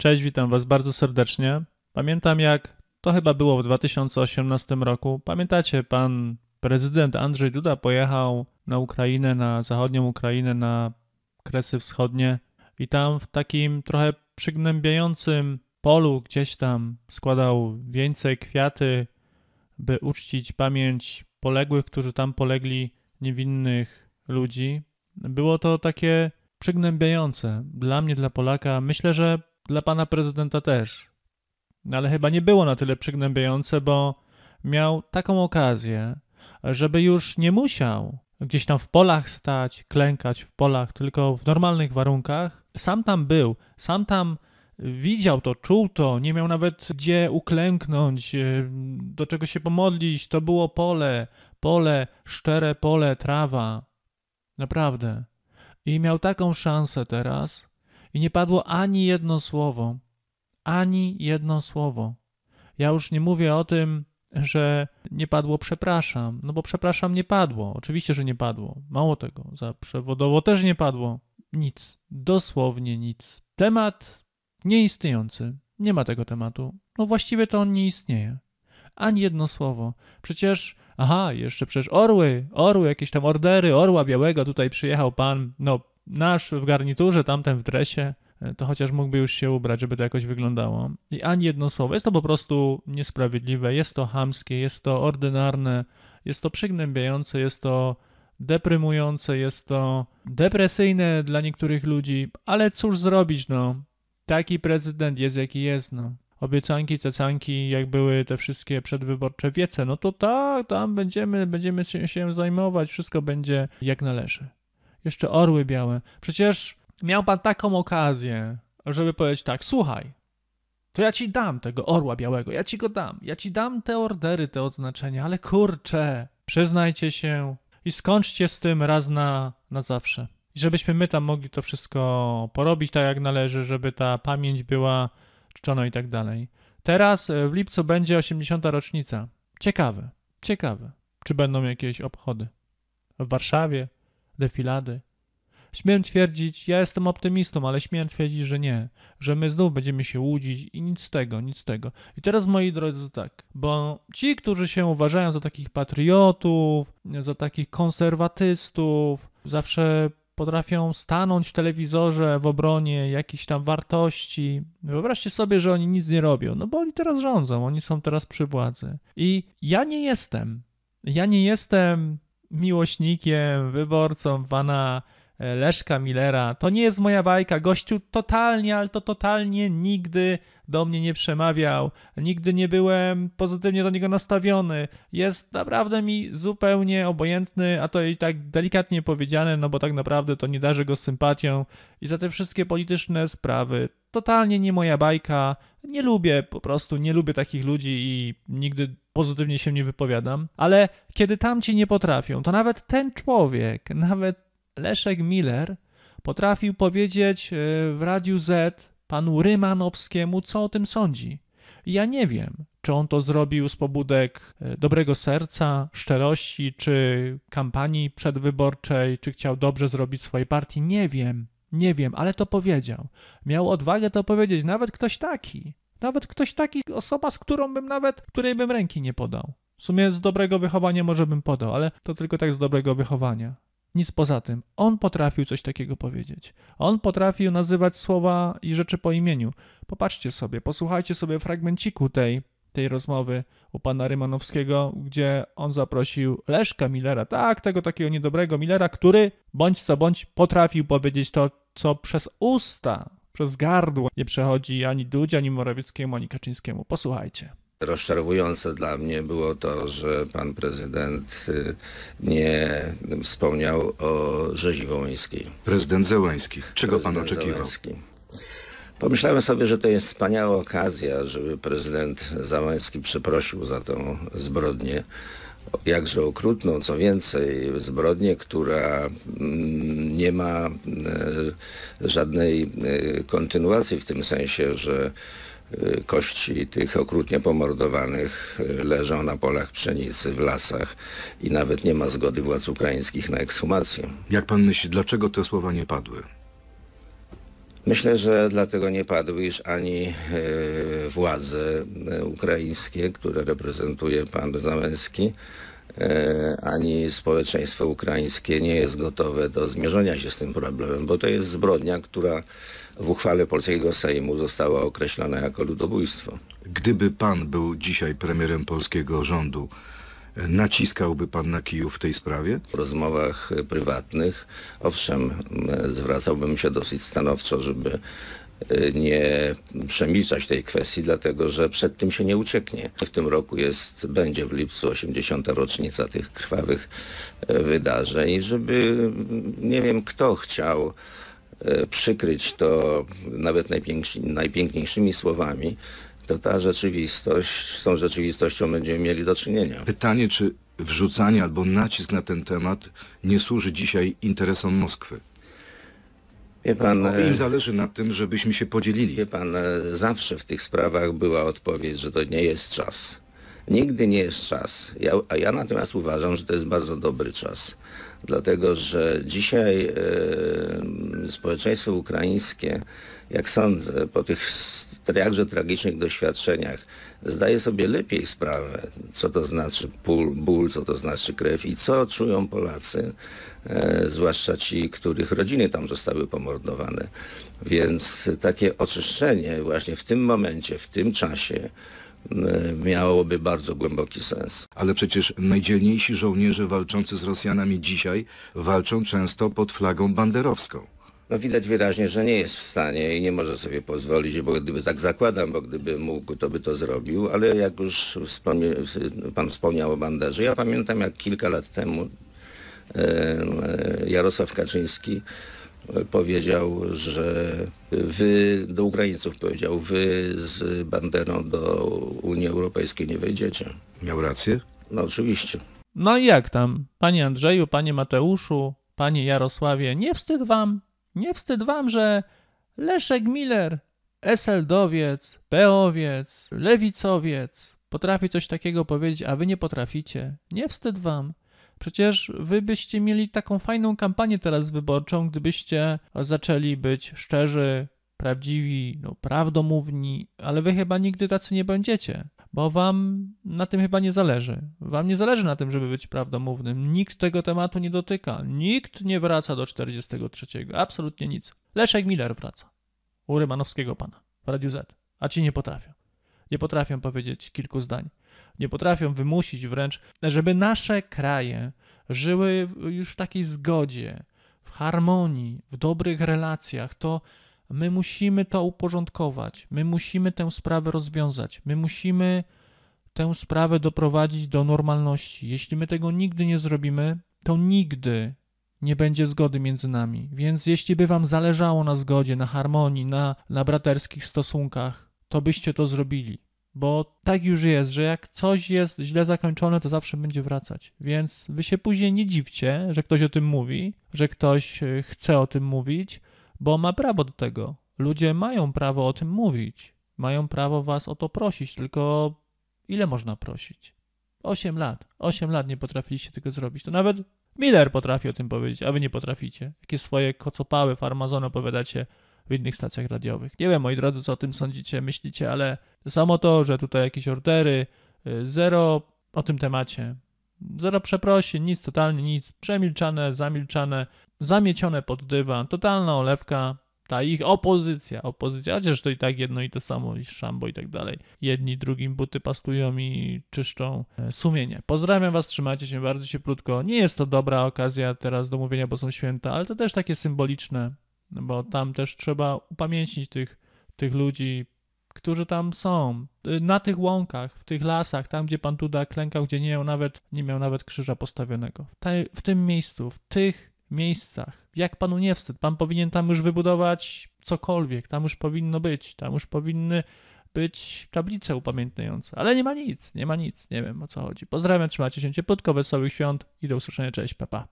Cześć, witam Was bardzo serdecznie. Pamiętam jak to chyba było w 2018 roku. Pamiętacie, pan prezydent Andrzej Duda pojechał na Ukrainę, na zachodnią Ukrainę, na Kresy Wschodnie i tam w takim trochę przygnębiającym polu gdzieś tam składał więcej kwiaty, by uczcić pamięć poległych, którzy tam polegli, niewinnych ludzi. Było to takie przygnębiające dla mnie, dla Polaka. Myślę, że dla pana prezydenta też. Ale chyba nie było na tyle przygnębiające, bo miał taką okazję, żeby już nie musiał gdzieś tam w polach stać, klękać w polach, tylko w normalnych warunkach. Sam tam był, sam tam widział to, czuł to, nie miał nawet gdzie uklęknąć, e, do czego się pomodlić. To było pole, pole, szczere pole, trawa. Naprawdę. I miał taką szansę teraz, i nie padło ani jedno słowo, ani jedno słowo. Ja już nie mówię o tym, że nie padło przepraszam, no bo przepraszam nie padło. Oczywiście, że nie padło. Mało tego, za przewodowo też nie padło. Nic, dosłownie nic. Temat nieistniejący. Nie ma tego tematu. No właściwie to on nie istnieje. Ani jedno słowo. Przecież, aha, jeszcze przecież orły, orły, jakieś tam ordery, orła białego, tutaj przyjechał pan, no nasz w garniturze, tamten w dresie, e, to chociaż mógłby już się ubrać, żeby to jakoś wyglądało. I ani jedno słowo. Jest to po prostu niesprawiedliwe, jest to hamskie, jest to ordynarne, jest to przygnębiające, jest to deprymujące, jest to depresyjne dla niektórych ludzi, ale cóż zrobić, no. Taki prezydent jest, jaki jest, no. Obiecanki, cecanki, jak były te wszystkie przedwyborcze wiece, no to tak, tam będziemy, będziemy się, się zajmować, wszystko będzie jak należy jeszcze orły białe. Przecież miał pan taką okazję, żeby powiedzieć tak, słuchaj, to ja ci dam tego orła białego, ja ci go dam, ja ci dam te ordery, te odznaczenia, ale kurczę, przyznajcie się i skończcie z tym raz na, na zawsze. I żebyśmy my tam mogli to wszystko porobić tak jak należy, żeby ta pamięć była czczona i tak dalej. Teraz e, w lipcu będzie 80. rocznica. Ciekawe, ciekawe, czy będą jakieś obchody w Warszawie, defilady. Śmiem twierdzić, ja jestem optymistą, ale śmiem twierdzić, że nie, że my znów będziemy się łudzić i nic z tego, nic z tego. I teraz moi drodzy tak, bo ci, którzy się uważają za takich patriotów, za takich konserwatystów, zawsze potrafią stanąć w telewizorze w obronie jakichś tam wartości. Wyobraźcie sobie, że oni nic nie robią, no bo oni teraz rządzą, oni są teraz przy władzy. I ja nie jestem. Ja nie jestem miłośnikiem, wyborcą pana Leszka Millera. To nie jest moja bajka. Gościu totalnie, ale to totalnie nigdy do mnie nie przemawiał. Nigdy nie byłem pozytywnie do niego nastawiony. Jest naprawdę mi zupełnie obojętny, a to i tak delikatnie powiedziane, no bo tak naprawdę to nie darzy go sympatią. I za te wszystkie polityczne sprawy totalnie nie moja bajka. Nie lubię po prostu, nie lubię takich ludzi i nigdy pozytywnie się nie wypowiadam. Ale kiedy tamci nie potrafią, to nawet ten człowiek, nawet Leszek Miller potrafił powiedzieć e, w Radiu Z panu Rymanowskiemu, co o tym sądzi. Ja nie wiem, czy on to zrobił z pobudek e, dobrego serca, szczerości, czy kampanii przedwyborczej, czy chciał dobrze zrobić swojej partii. Nie wiem, nie wiem, ale to powiedział. Miał odwagę to powiedzieć, nawet ktoś taki. Nawet ktoś taki, osoba, z którą bym nawet, której bym ręki nie podał. W sumie z dobrego wychowania może bym podał, ale to tylko tak z dobrego wychowania. Nic poza tym. On potrafił coś takiego powiedzieć. On potrafił nazywać słowa i rzeczy po imieniu. Popatrzcie sobie, posłuchajcie sobie fragmenciku tej, tej rozmowy u pana Rymanowskiego, gdzie on zaprosił Leszka Millera, tak, tego takiego niedobrego Millera, który bądź co bądź potrafił powiedzieć to, co przez usta, przez gardło nie przechodzi ani Dudzi, ani Morawieckiemu, ani Kaczyńskiemu. Posłuchajcie. Rozczarowujące dla mnie było to, że pan prezydent y, nie wspomniał o rzezi wołyńskiej. Prezydent Zełański. Czego prezydent pan oczekiwał? Pomyślałem sobie, że to jest wspaniała okazja, żeby prezydent Załański przeprosił za tą zbrodnię jakże okrutną, co więcej, zbrodnię, która mm, nie ma e, żadnej e, kontynuacji w tym sensie, że Y, kości tych okrutnie pomordowanych y, leżą na polach pszenicy, w lasach i nawet nie ma zgody władz ukraińskich na ekshumację. Jak pan myśli, dlaczego te słowa nie padły? Myślę, że dlatego nie padły, iż ani y, władze ukraińskie, które reprezentuje pan Zamęski, E, ani społeczeństwo ukraińskie nie jest gotowe do zmierzenia się z tym problemem, bo to jest zbrodnia, która w uchwale polskiego Sejmu została określona jako ludobójstwo. Gdyby pan był dzisiaj premierem polskiego rządu, Naciskałby pan na Kijów w tej sprawie? W rozmowach prywatnych, owszem, e, zwracałbym się dosyć stanowczo, żeby nie przemilczać tej kwestii, dlatego że przed tym się nie ucieknie. W tym roku jest, będzie w lipcu 80. rocznica tych krwawych e, wydarzeń, żeby nie wiem kto chciał e, przykryć to nawet najpiękniejszymi słowami, to ta rzeczywistość, z tą rzeczywistością będziemy mieli do czynienia. Pytanie, czy wrzucanie albo nacisk na ten temat nie służy dzisiaj interesom Moskwy? Wie pan, no, e, Im zależy na tym, żebyśmy się podzielili. Wie pan, e, zawsze w tych sprawach była odpowiedź, że to nie jest czas. Nigdy nie jest czas. Ja, a ja natomiast uważam, że to jest bardzo dobry czas. Dlatego, że dzisiaj e, społeczeństwo ukraińskie, jak sądzę, po tych jakże tragicznych doświadczeniach zdaje sobie lepiej sprawę, co to znaczy ból, ból, co to znaczy krew i co czują Polacy, e, zwłaszcza ci, których rodziny tam zostały pomordowane. Więc takie oczyszczenie właśnie w tym momencie, w tym czasie e, miałoby bardzo głęboki sens. Ale przecież najdzielniejsi żołnierze walczący z Rosjanami dzisiaj walczą często pod flagą banderowską no widać wyraźnie, że nie jest w stanie i nie może sobie pozwolić, bo gdyby tak zakładam, bo gdyby mógł, to by to zrobił, ale jak już wspomnie, pan wspomniał o banderze, ja pamiętam jak kilka lat temu Jarosław Kaczyński powiedział, że wy do Ukraińców powiedział, wy z banderą do Unii Europejskiej nie wejdziecie. Miał rację? No oczywiście. No i jak tam? Panie Andrzeju, panie Mateuszu, panie Jarosławie, nie wstyd wam? Nie wstyd wam, że Leszek Miller, Eseldowiec, Peowiec, Lewicowiec potrafi coś takiego powiedzieć, a wy nie potraficie. Nie wstyd wam. Przecież wy byście mieli taką fajną kampanię teraz wyborczą, gdybyście zaczęli być szczerzy, prawdziwi, no, prawdomówni, ale wy chyba nigdy tacy nie będziecie bo wam na tym chyba nie zależy. Wam nie zależy na tym, żeby być prawdomównym. Nikt tego tematu nie dotyka. Nikt nie wraca do 43. Absolutnie nic. Leszek Miller wraca. U Rymanowskiego pana. W Radiu Z. A ci nie potrafią. Nie potrafią powiedzieć kilku zdań. Nie potrafią wymusić wręcz, żeby nasze kraje żyły już w takiej zgodzie, w harmonii, w dobrych relacjach. To My musimy to uporządkować, my musimy tę sprawę rozwiązać, my musimy tę sprawę doprowadzić do normalności. Jeśli my tego nigdy nie zrobimy, to nigdy nie będzie zgody między nami. Więc jeśli by wam zależało na zgodzie, na harmonii, na, na braterskich stosunkach, to byście to zrobili. Bo tak już jest, że jak coś jest źle zakończone, to zawsze będzie wracać. Więc wy się później nie dziwcie, że ktoś o tym mówi, że ktoś e, chce o tym mówić, bo ma prawo do tego. Ludzie mają prawo o tym mówić, mają prawo was o to prosić, tylko ile można prosić? 8 lat. 8 lat nie potrafiliście tego zrobić. To nawet Miller potrafi o tym powiedzieć, a wy nie potraficie. Jakie swoje kocopały farmazony opowiadacie w innych stacjach radiowych. Nie wiem, moi drodzy, co o tym sądzicie, myślicie, ale samo to, że tutaj jakieś ordery, y, zero o tym temacie. Zero przeprosin, nic, totalnie nic, przemilczane, zamilczane, zamiecione pod dywan, totalna olewka, ta ich opozycja, opozycja, chociaż to i tak jedno i to samo, i szambo i tak dalej. Jedni drugim buty pastują i czyszczą e, sumienie. Pozdrawiam was, trzymajcie się bardzo cieplutko. Nie jest to dobra okazja teraz do mówienia, bo są święta, ale to też takie symboliczne, bo tam też trzeba upamiętnić tych, tych ludzi, którzy tam są, y, na tych łąkach, w tych lasach, tam gdzie pan Tuda klękał, gdzie nie miał nawet, nie miał nawet krzyża postawionego. w, te, w tym miejscu, w tych miejscach. Jak panu nie wstyd? Pan powinien tam już wybudować cokolwiek, tam już powinno być, tam już powinny być tablice upamiętniające, ale nie ma nic, nie ma nic, nie wiem o co chodzi. Pozdrawiam, trzymajcie się ciepłutko, wesołych świąt i do usłyszenia, cześć, papa. Pa.